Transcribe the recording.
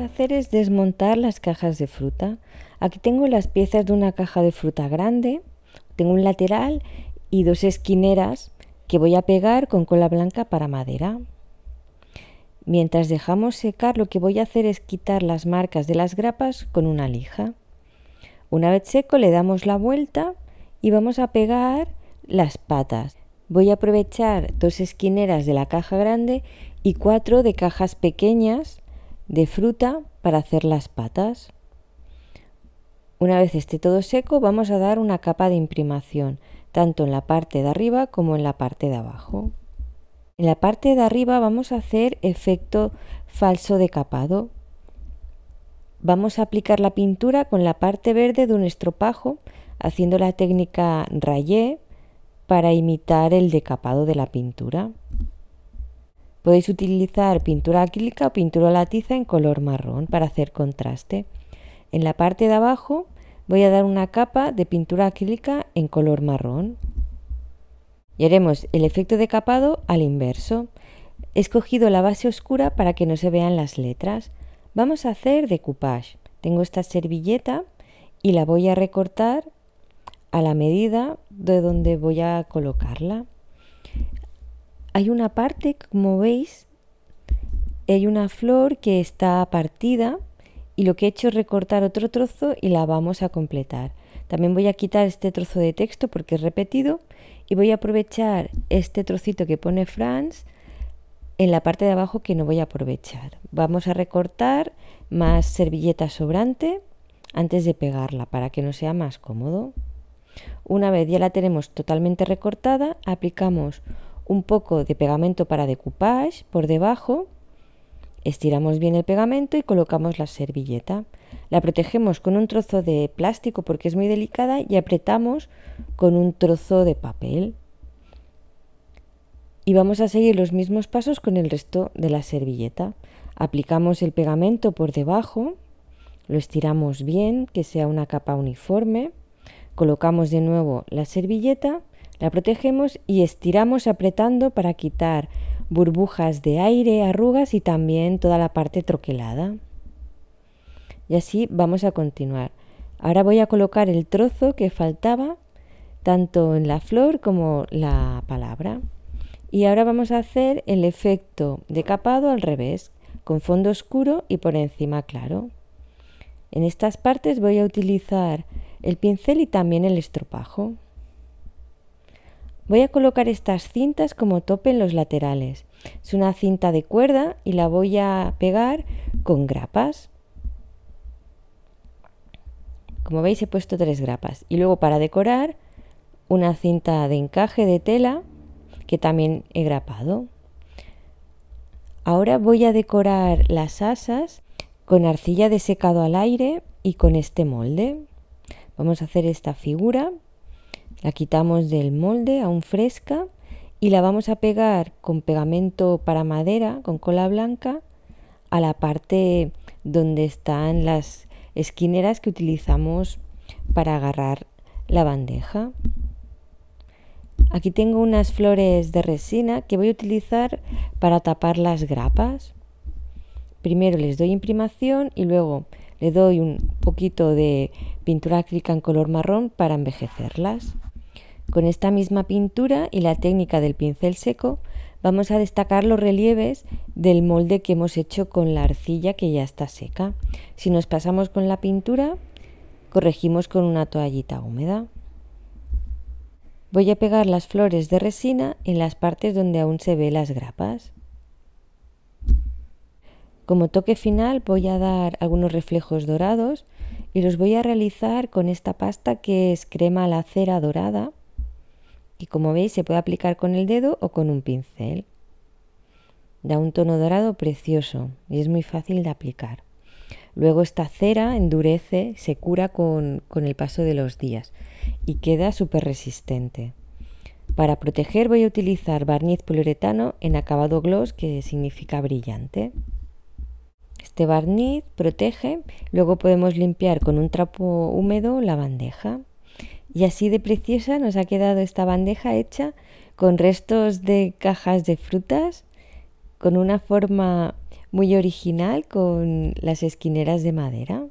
a hacer es desmontar las cajas de fruta. Aquí tengo las piezas de una caja de fruta grande, tengo un lateral y dos esquineras que voy a pegar con cola blanca para madera. Mientras dejamos secar lo que voy a hacer es quitar las marcas de las grapas con una lija. Una vez seco le damos la vuelta y vamos a pegar las patas. Voy a aprovechar dos esquineras de la caja grande y cuatro de cajas pequeñas de fruta para hacer las patas. Una vez esté todo seco vamos a dar una capa de imprimación, tanto en la parte de arriba como en la parte de abajo. En la parte de arriba vamos a hacer efecto falso decapado. Vamos a aplicar la pintura con la parte verde de un estropajo, haciendo la técnica rayé para imitar el decapado de la pintura. Podéis utilizar pintura acrílica o pintura a tiza en color marrón para hacer contraste. En la parte de abajo voy a dar una capa de pintura acrílica en color marrón. Y haremos el efecto de capado al inverso. He escogido la base oscura para que no se vean las letras. Vamos a hacer decoupage. Tengo esta servilleta y la voy a recortar a la medida de donde voy a colocarla hay una parte, como veis, hay una flor que está partida y lo que he hecho es recortar otro trozo y la vamos a completar. También voy a quitar este trozo de texto porque es repetido y voy a aprovechar este trocito que pone Franz en la parte de abajo que no voy a aprovechar. Vamos a recortar más servilleta sobrante antes de pegarla para que no sea más cómodo. Una vez ya la tenemos totalmente recortada, aplicamos un poco de pegamento para decoupage por debajo, estiramos bien el pegamento y colocamos la servilleta. La protegemos con un trozo de plástico porque es muy delicada y apretamos con un trozo de papel. Y vamos a seguir los mismos pasos con el resto de la servilleta. Aplicamos el pegamento por debajo, lo estiramos bien, que sea una capa uniforme, colocamos de nuevo la servilleta la protegemos y estiramos apretando para quitar burbujas de aire, arrugas y también toda la parte troquelada. Y así vamos a continuar. Ahora voy a colocar el trozo que faltaba tanto en la flor como la palabra. Y ahora vamos a hacer el efecto de capado al revés, con fondo oscuro y por encima claro. En estas partes voy a utilizar el pincel y también el estropajo. Voy a colocar estas cintas como tope en los laterales. Es una cinta de cuerda y la voy a pegar con grapas. Como veis he puesto tres grapas. Y luego para decorar una cinta de encaje de tela que también he grapado. Ahora voy a decorar las asas con arcilla de secado al aire y con este molde. Vamos a hacer esta figura la quitamos del molde aún fresca y la vamos a pegar con pegamento para madera, con cola blanca, a la parte donde están las esquineras que utilizamos para agarrar la bandeja. Aquí tengo unas flores de resina que voy a utilizar para tapar las grapas. Primero les doy imprimación y luego le doy un poquito de pintura acrílica en color marrón para envejecerlas. Con esta misma pintura y la técnica del pincel seco vamos a destacar los relieves del molde que hemos hecho con la arcilla que ya está seca. Si nos pasamos con la pintura, corregimos con una toallita húmeda. Voy a pegar las flores de resina en las partes donde aún se ve las grapas. Como toque final voy a dar algunos reflejos dorados y los voy a realizar con esta pasta que es crema la cera dorada y como veis se puede aplicar con el dedo o con un pincel. Da un tono dorado precioso y es muy fácil de aplicar. Luego esta cera endurece, se cura con, con el paso de los días y queda súper resistente. Para proteger voy a utilizar barniz poliuretano en acabado gloss que significa brillante. Este barniz protege, luego podemos limpiar con un trapo húmedo la bandeja. Y así de preciosa nos ha quedado esta bandeja hecha con restos de cajas de frutas, con una forma muy original, con las esquineras de madera.